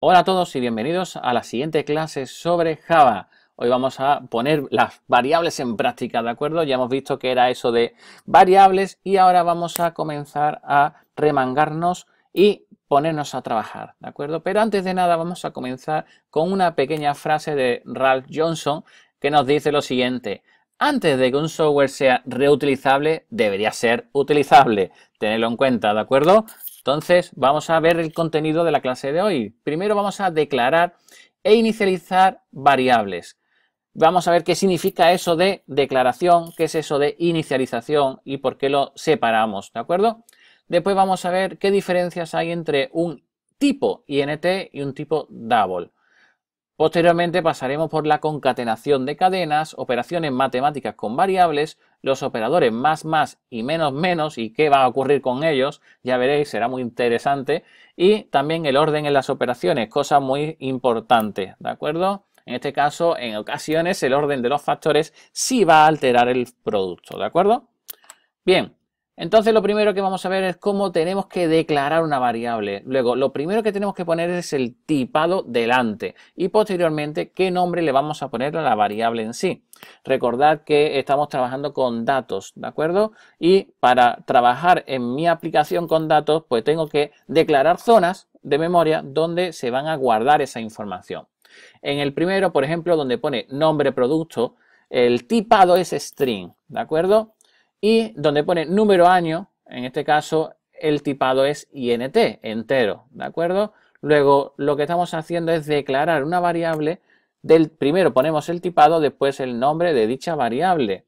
Hola a todos y bienvenidos a la siguiente clase sobre Java. Hoy vamos a poner las variables en práctica, ¿de acuerdo? Ya hemos visto que era eso de variables y ahora vamos a comenzar a remangarnos y ponernos a trabajar, ¿de acuerdo? Pero antes de nada vamos a comenzar con una pequeña frase de Ralph Johnson que nos dice lo siguiente. Antes de que un software sea reutilizable, debería ser utilizable. tenerlo en cuenta, ¿de acuerdo? Entonces, vamos a ver el contenido de la clase de hoy. Primero vamos a declarar e inicializar variables. Vamos a ver qué significa eso de declaración, qué es eso de inicialización y por qué lo separamos, ¿de acuerdo? Después vamos a ver qué diferencias hay entre un tipo INT y un tipo double. Posteriormente pasaremos por la concatenación de cadenas, operaciones matemáticas con variables, los operadores más más y menos menos y qué va a ocurrir con ellos, ya veréis, será muy interesante. Y también el orden en las operaciones, cosa muy importante, ¿de acuerdo? En este caso, en ocasiones, el orden de los factores sí va a alterar el producto, ¿de acuerdo? Bien, entonces lo primero que vamos a ver es cómo tenemos que declarar una variable. Luego, lo primero que tenemos que poner es el tipado delante y posteriormente qué nombre le vamos a poner a la variable en sí. Recordad que estamos trabajando con datos, ¿de acuerdo? Y para trabajar en mi aplicación con datos, pues tengo que declarar zonas de memoria donde se van a guardar esa información. En el primero, por ejemplo, donde pone nombre producto, el tipado es string, ¿de acuerdo? y donde pone número año, en este caso el tipado es INT, entero, ¿de acuerdo? Luego lo que estamos haciendo es declarar una variable del primero ponemos el tipado, después el nombre de dicha variable.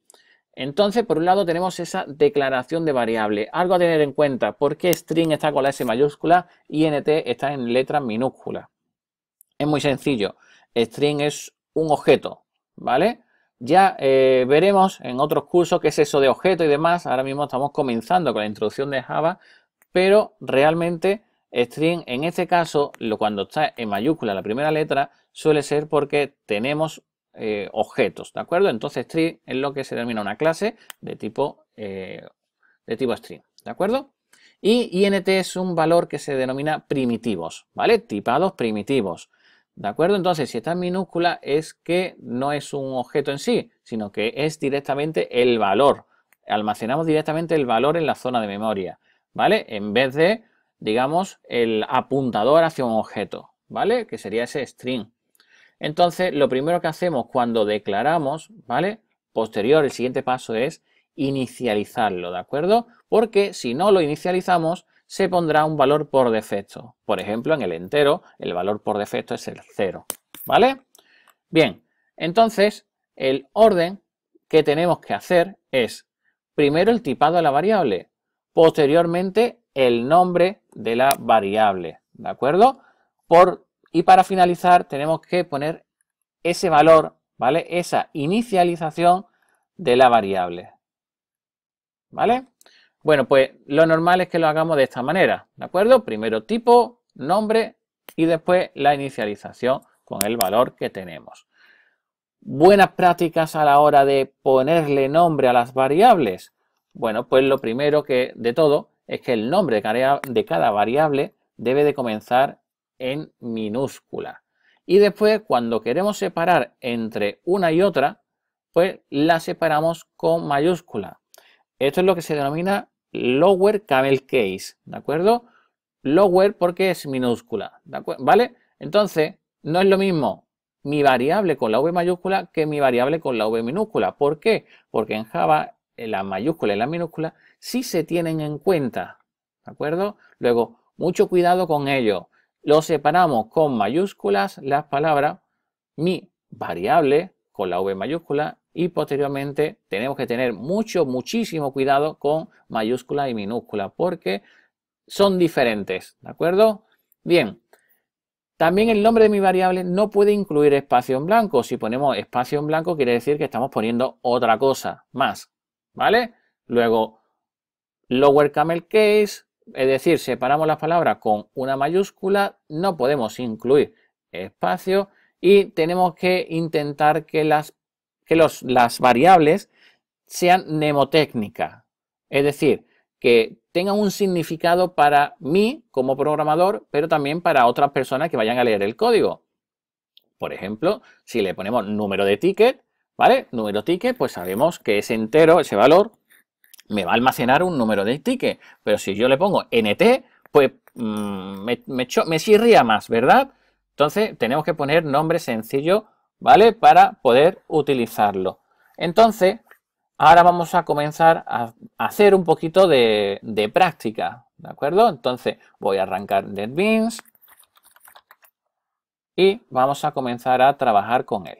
Entonces, por un lado tenemos esa declaración de variable. Algo a tener en cuenta, porque string está con la S mayúscula y int está en letras minúscula. Es muy sencillo. String es un objeto, ¿vale? Ya eh, veremos en otros cursos qué es eso de objeto y demás. Ahora mismo estamos comenzando con la introducción de Java, pero realmente string en este caso, cuando está en mayúscula la primera letra, suele ser porque tenemos eh, objetos, ¿de acuerdo? Entonces string es lo que se denomina una clase de tipo, eh, de tipo string, ¿de acuerdo? Y int es un valor que se denomina primitivos, ¿vale? Tipados primitivos. ¿De acuerdo? Entonces, si está en minúscula es que no es un objeto en sí, sino que es directamente el valor. Almacenamos directamente el valor en la zona de memoria, ¿vale? En vez de, digamos, el apuntador hacia un objeto, ¿vale? Que sería ese string. Entonces, lo primero que hacemos cuando declaramos, ¿vale? Posterior, el siguiente paso es inicializarlo, ¿de acuerdo? Porque si no lo inicializamos, se pondrá un valor por defecto. Por ejemplo, en el entero, el valor por defecto es el 0. ¿Vale? Bien, entonces, el orden que tenemos que hacer es primero el tipado de la variable, posteriormente el nombre de la variable, ¿de acuerdo? Por, y para finalizar tenemos que poner ese valor, ¿vale? Esa inicialización de la variable, ¿vale? Bueno, pues lo normal es que lo hagamos de esta manera, ¿de acuerdo? Primero tipo, nombre y después la inicialización con el valor que tenemos. Buenas prácticas a la hora de ponerle nombre a las variables. Bueno, pues lo primero que de todo es que el nombre de cada variable debe de comenzar en minúscula. Y después, cuando queremos separar entre una y otra, pues la separamos con mayúscula. Esto es lo que se denomina lower camel case, ¿de acuerdo? Lower porque es minúscula, ¿Vale? Entonces, no es lo mismo mi variable con la V mayúscula que mi variable con la V minúscula. ¿Por qué? Porque en Java la mayúscula y la minúscula sí se tienen en cuenta, ¿de acuerdo? Luego, mucho cuidado con ello. Lo separamos con mayúsculas las palabras mi variable con la V mayúscula y posteriormente tenemos que tener mucho, muchísimo cuidado con mayúscula y minúscula porque son diferentes, ¿de acuerdo? Bien, también el nombre de mi variable no puede incluir espacio en blanco. Si ponemos espacio en blanco quiere decir que estamos poniendo otra cosa más, ¿vale? Luego, lower camel case, es decir, separamos las palabras con una mayúscula, no podemos incluir espacio y tenemos que intentar que las que las variables sean mnemotécnicas, es decir, que tengan un significado para mí como programador, pero también para otras personas que vayan a leer el código. Por ejemplo, si le ponemos número de ticket, ¿vale? Número ticket, pues sabemos que ese entero, ese valor, me va a almacenar un número de ticket. Pero si yo le pongo NT, pues mm, me, me, me más, ¿verdad? Entonces tenemos que poner nombre sencillo ¿vale? Para poder utilizarlo. Entonces, ahora vamos a comenzar a hacer un poquito de, práctica, ¿de acuerdo? Entonces, voy a arrancar NetBeans y vamos a comenzar a trabajar con él.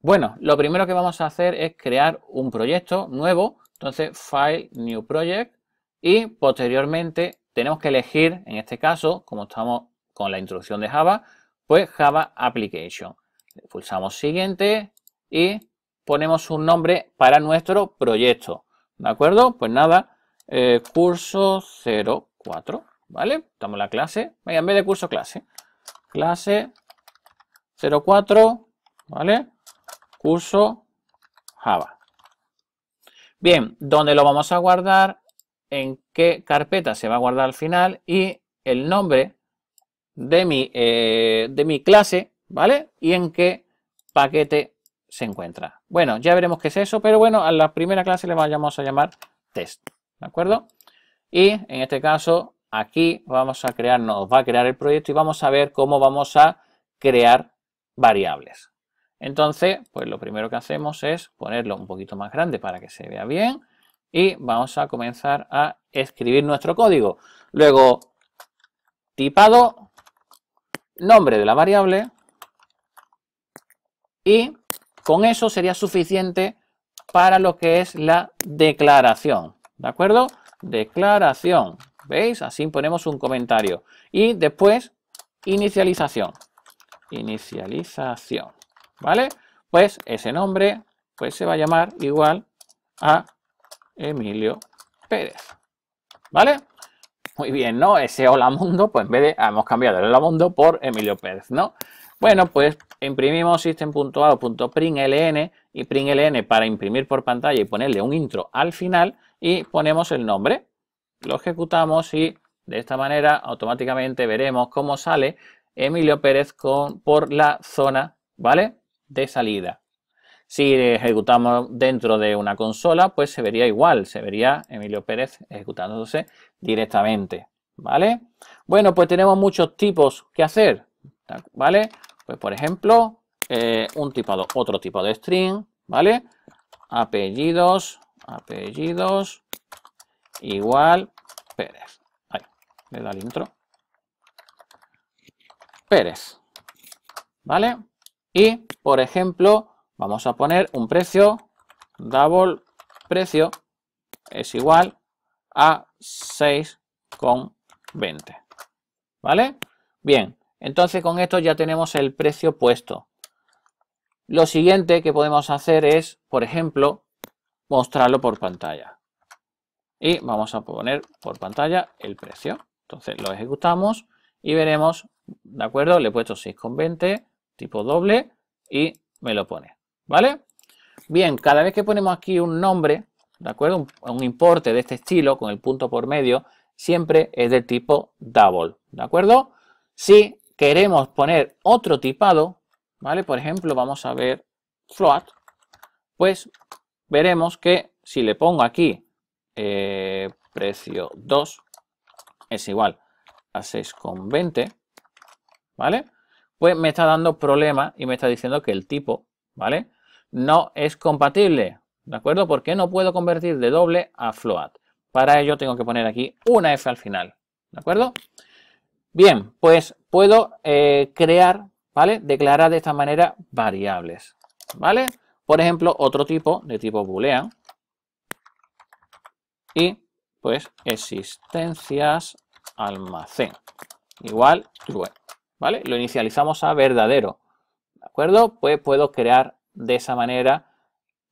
Bueno, lo primero que vamos a hacer es crear un proyecto nuevo, entonces File, New Project, y posteriormente tenemos que elegir, en este caso, como estamos con la introducción de Java, pues Java Application. Pulsamos siguiente y ponemos un nombre para nuestro proyecto. ¿De acuerdo? Pues nada, eh, curso 04, ¿vale? Estamos la clase, vaya, en vez de curso clase, clase 04, ¿vale? Curso Java. Bien, ¿dónde lo vamos a guardar? ¿En qué carpeta se va a guardar al final? Y el nombre de mi, eh, de mi clase ¿vale? Y en qué paquete se encuentra. Bueno, ya veremos qué es eso, pero bueno, a la primera clase le vayamos a llamar test, ¿de acuerdo? Y en este caso, aquí vamos a crear, nos va a crear el proyecto y vamos a ver cómo vamos a crear variables. Entonces, pues lo primero que hacemos es ponerlo un poquito más grande para que se vea bien y vamos a comenzar a escribir nuestro código. Luego, tipado, nombre de la variable, y con eso sería suficiente para lo que es la declaración. ¿De acuerdo? Declaración. ¿Veis? Así ponemos un comentario. Y después, inicialización. Inicialización. ¿Vale? Pues ese nombre pues se va a llamar igual a Emilio Pérez. ¿Vale? Muy bien, ¿no? Ese hola mundo, pues en vez de hemos cambiado el hola mundo por Emilio Pérez, ¿no? Bueno, pues imprimimos system.out.println y println para imprimir por pantalla y ponerle un intro al final y ponemos el nombre. Lo ejecutamos y de esta manera automáticamente veremos cómo sale Emilio Pérez con, por la zona ¿vale? de salida. Si ejecutamos dentro de una consola, pues se vería igual, se vería Emilio Pérez ejecutándose directamente, ¿vale? Bueno, pues tenemos muchos tipos que hacer, ¿vale? Pues por ejemplo, eh, un tipado, otro tipo de string, ¿vale? Apellidos, apellidos, igual Pérez. Ahí, le da el intro. Pérez, ¿vale? Y, por ejemplo, vamos a poner un precio, double precio, es igual a 6,20, ¿vale? Bien, entonces con esto ya tenemos el precio puesto. Lo siguiente que podemos hacer es, por ejemplo, mostrarlo por pantalla. Y vamos a poner por pantalla el precio. Entonces lo ejecutamos y veremos, ¿de acuerdo? Le he puesto 6,20, tipo doble, y me lo pone, ¿vale? Bien, cada vez que ponemos aquí un nombre, ¿de acuerdo? Un, importe de este estilo con el punto por medio, siempre es de tipo double, ¿de acuerdo? Sí queremos poner otro tipado, ¿vale? Por ejemplo, vamos a ver float, pues veremos que si le pongo aquí eh, precio 2 es igual a 6,20, ¿vale? Pues me está dando problema y me está diciendo que el tipo, ¿vale? No es compatible, ¿de acuerdo? Porque no puedo convertir de doble a float. Para ello tengo que poner aquí una F al final, ¿de acuerdo? Bien, pues puedo eh, crear, ¿vale? Declarar de esta manera variables, ¿vale? Por ejemplo, otro tipo de tipo boolean. Y pues existencias almacén. Igual true, ¿vale? Lo inicializamos a verdadero, ¿de acuerdo? Pues puedo crear de esa manera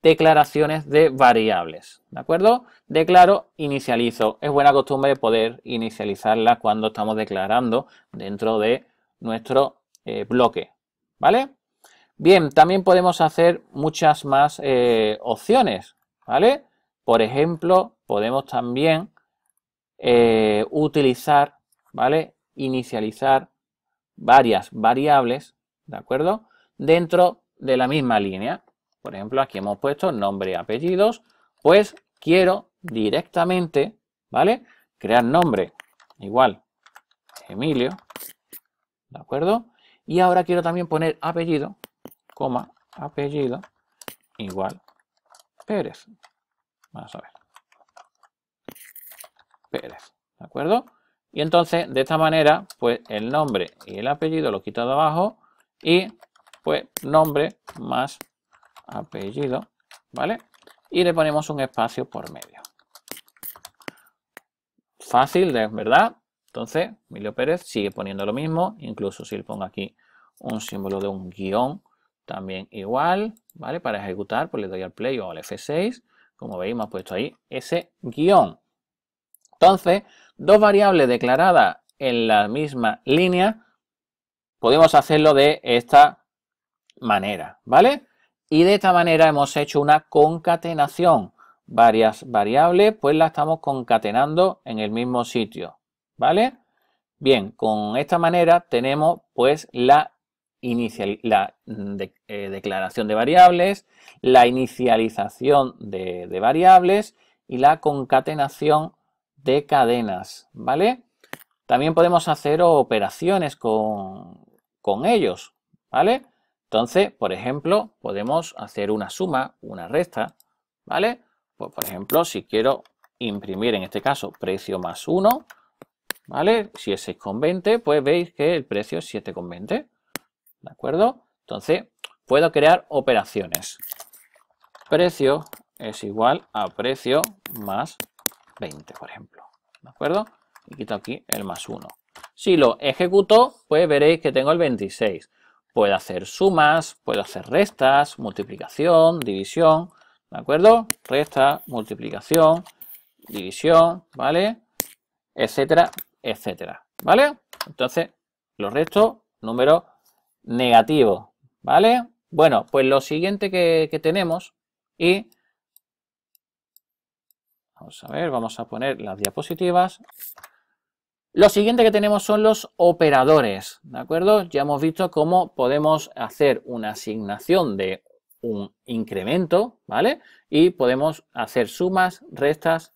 declaraciones de variables. ¿De acuerdo? Declaro, inicializo. Es buena costumbre poder inicializarla cuando estamos declarando dentro de nuestro eh, bloque. ¿Vale? Bien, también podemos hacer muchas más eh, opciones. ¿Vale? Por ejemplo, podemos también eh, utilizar, ¿vale? Inicializar varias variables, ¿de acuerdo? Dentro de la misma línea por ejemplo aquí hemos puesto nombre y apellidos, pues quiero directamente, ¿vale? Crear nombre igual Emilio, ¿de acuerdo? Y ahora quiero también poner apellido, coma, apellido igual Pérez. Vamos a ver. Pérez, ¿de acuerdo? Y entonces, de esta manera, pues el nombre y el apellido lo quito de abajo y pues nombre más apellido, ¿vale? Y le ponemos un espacio por medio. Fácil, de verdad. Entonces, Emilio Pérez sigue poniendo lo mismo, incluso si le pongo aquí un símbolo de un guión, también igual, ¿vale? Para ejecutar, pues le doy al play o al F6, como veis, me ha puesto ahí ese guión. Entonces, dos variables declaradas en la misma línea, podemos hacerlo de esta manera, ¿vale? Y de esta manera hemos hecho una concatenación. Varias variables, pues la estamos concatenando en el mismo sitio. ¿Vale? Bien, con esta manera tenemos pues la, inicial, la mm, eh, declaración de variables, la inicialización de, variables y la concatenación de cadenas, ¿vale? También podemos hacer operaciones con, con ellos, ¿vale? Entonces, por ejemplo, podemos hacer una suma, una resta, ¿vale? Pues, por ejemplo, si quiero imprimir, en este caso, precio más 1, ¿vale? Si es 6,20, pues veis que el precio es 7,20, ¿de acuerdo? Entonces, puedo crear operaciones. Precio es igual a precio más 20, por ejemplo, ¿de acuerdo? Y quito aquí el más 1. Si lo ejecuto, pues veréis que tengo el 26. Puedo hacer sumas, puedo hacer restas, multiplicación, división, ¿de acuerdo? Resta, multiplicación, división, ¿vale? Etcétera, etcétera, ¿vale? Entonces, los restos, número negativo, ¿vale? Bueno, pues lo siguiente que, que tenemos y... Vamos a ver, vamos a poner las diapositivas. Lo siguiente que tenemos son los operadores, ¿de acuerdo? Ya hemos visto cómo podemos hacer una asignación de un incremento, ¿vale? Y podemos hacer sumas, restas,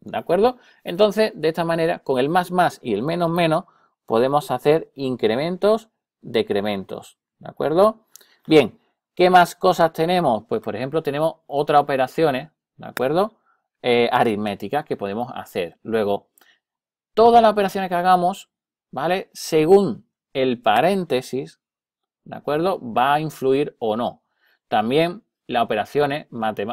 ¿de acuerdo? Entonces, de esta manera, con el más más y el menos menos, podemos hacer incrementos, decrementos, ¿de acuerdo? Bien, ¿qué más cosas tenemos? Pues, por ejemplo, tenemos otras operaciones, ¿de acuerdo? Eh, aritméticas que podemos hacer. Luego, todas las operaciones que hagamos, ¿vale? Según el paréntesis, ¿de acuerdo? Va a influir o no. También las operaciones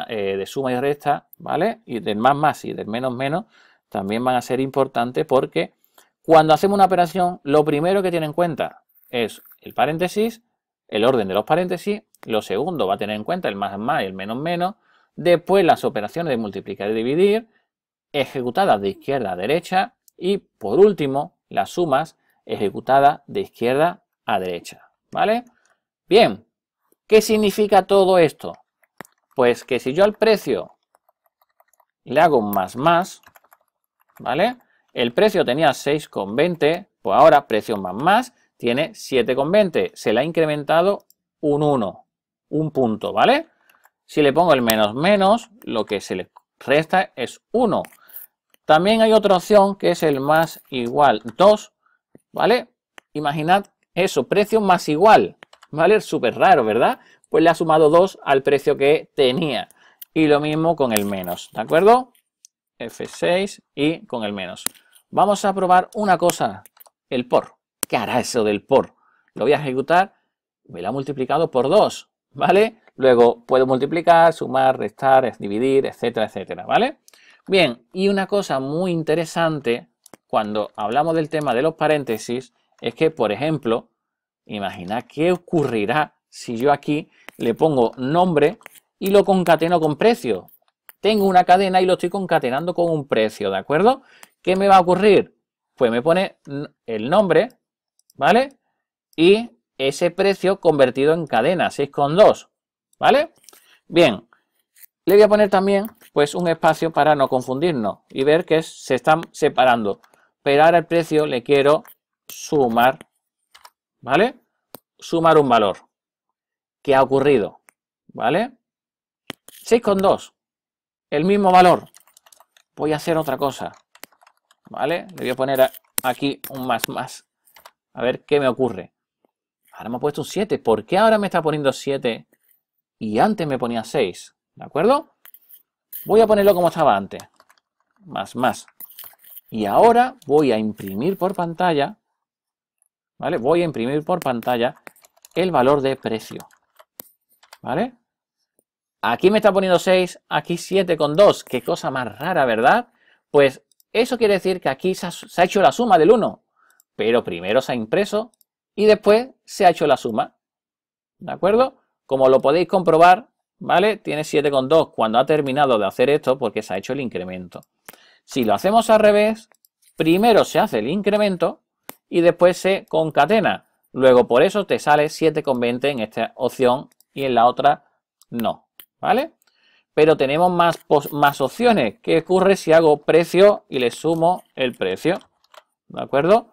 eh, de suma y resta, ¿vale? Y del más más y del menos menos también van a ser importantes porque cuando hacemos una operación, lo primero que tiene en cuenta es el paréntesis, el orden de los paréntesis, lo segundo va a tener en cuenta el más más y el menos menos, después las operaciones de multiplicar y dividir, ejecutadas de izquierda a derecha, y por último, las sumas ejecutadas de izquierda a derecha. ¿Vale? Bien, ¿qué significa todo esto? Pues que si yo al precio le hago un más más, ¿vale? El precio tenía 6,20, pues ahora precio más más tiene 7,20. Se le ha incrementado un 1, un punto, ¿vale? Si le pongo el menos menos, lo que se le resta es 1. También hay otra opción que es el más igual 2, ¿vale? Imaginad eso, precio más igual, ¿vale? Súper raro, ¿verdad? Pues le ha sumado 2 al precio que tenía. Y lo mismo con el menos, ¿de acuerdo? F6 y con el menos. Vamos a probar una cosa, el por. ¿Qué hará eso del por? Lo voy a ejecutar, me lo ha multiplicado por 2, ¿vale? Luego puedo multiplicar, sumar, restar, dividir, etcétera, etcétera, ¿vale? Bien, y una cosa muy interesante cuando hablamos del tema de los paréntesis es que, por ejemplo, imagina qué ocurrirá si yo aquí le pongo nombre y lo concateno con precio. Tengo una cadena y lo estoy concatenando con un precio, ¿de acuerdo? ¿Qué me va a ocurrir? Pues me pone el nombre, ¿vale? Y ese precio convertido en cadena, 6,2, ¿vale? Bien, le voy a poner también pues un espacio para no confundirnos y ver que se están separando. Pero ahora el precio le quiero sumar, ¿vale? Sumar un valor que ha ocurrido, ¿vale? 6,2, el mismo valor. Voy a hacer otra cosa, ¿vale? Le voy a poner aquí un más más, a ver qué me ocurre. Ahora me ha puesto un 7, ¿por qué ahora me está poniendo 7 y antes me ponía 6? ¿De acuerdo? Voy a ponerlo como estaba antes. Más, más. Y ahora voy a imprimir por pantalla, ¿vale? Voy a imprimir por pantalla el valor de precio, ¿vale? Aquí me está poniendo 6, aquí con 7,2. Qué cosa más rara, ¿verdad? Pues eso quiere decir que aquí se ha, se ha hecho la suma del 1, pero primero se ha impreso y después se ha hecho la suma. ¿De acuerdo? Como lo podéis comprobar, ¿vale? Tiene 7,2 cuando ha terminado de hacer esto porque se ha hecho el incremento. Si lo hacemos al revés, primero se hace el incremento y después se concatena. Luego por eso te sale 7,20 en esta opción y en la otra no, ¿vale? Pero tenemos más, más opciones. ¿Qué ocurre si hago precio y le sumo el precio? ¿De acuerdo?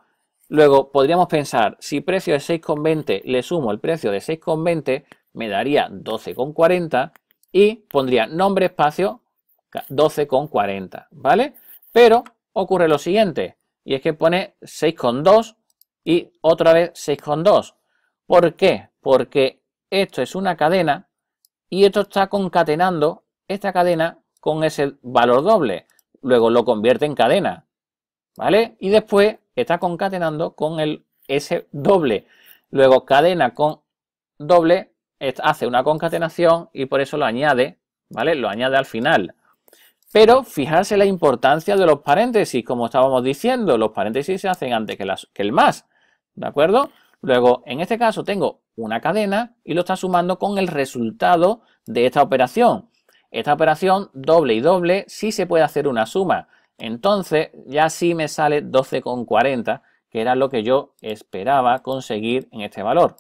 Luego podríamos pensar, si precio es 6,20, le sumo el precio de 6,20, me daría 12,40 y pondría nombre espacio 12,40, ¿vale? Pero ocurre lo siguiente, y es que pone 6,2 y otra vez 6,2. ¿Por qué? Porque esto es una cadena y esto está concatenando esta cadena con ese valor doble. Luego lo convierte en cadena, ¿vale? Y después está concatenando con el S doble. Luego cadena con doble hace una concatenación y por eso lo añade, ¿vale? Lo añade al final. Pero fijarse la importancia de los paréntesis, como estábamos diciendo, los paréntesis se hacen antes que, que el más, ¿de acuerdo? Luego, en este caso tengo una cadena y lo está sumando con el resultado de esta operación. Esta operación doble y doble sí se puede hacer una suma. Entonces ya sí me sale 12,40, que era lo que yo esperaba conseguir en este valor.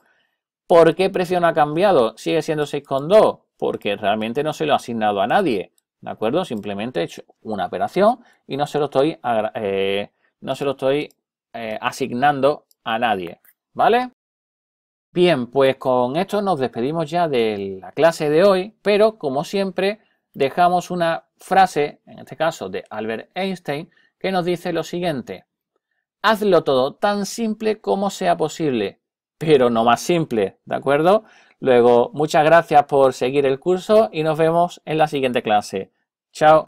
¿Por qué precio no ha cambiado? Sigue siendo 6,2 porque realmente no se lo ha asignado a nadie. ¿De acuerdo? Simplemente he hecho una operación y no se lo estoy, eh, no se lo estoy eh, asignando a nadie. ¿Vale? Bien, pues con esto nos despedimos ya de la clase de hoy, pero como siempre dejamos una frase, en este caso de Albert Einstein, que nos dice lo siguiente. Hazlo todo tan simple como sea posible pero no más simple, ¿de acuerdo? Luego, muchas gracias por seguir el curso y nos vemos en la siguiente clase. Chao.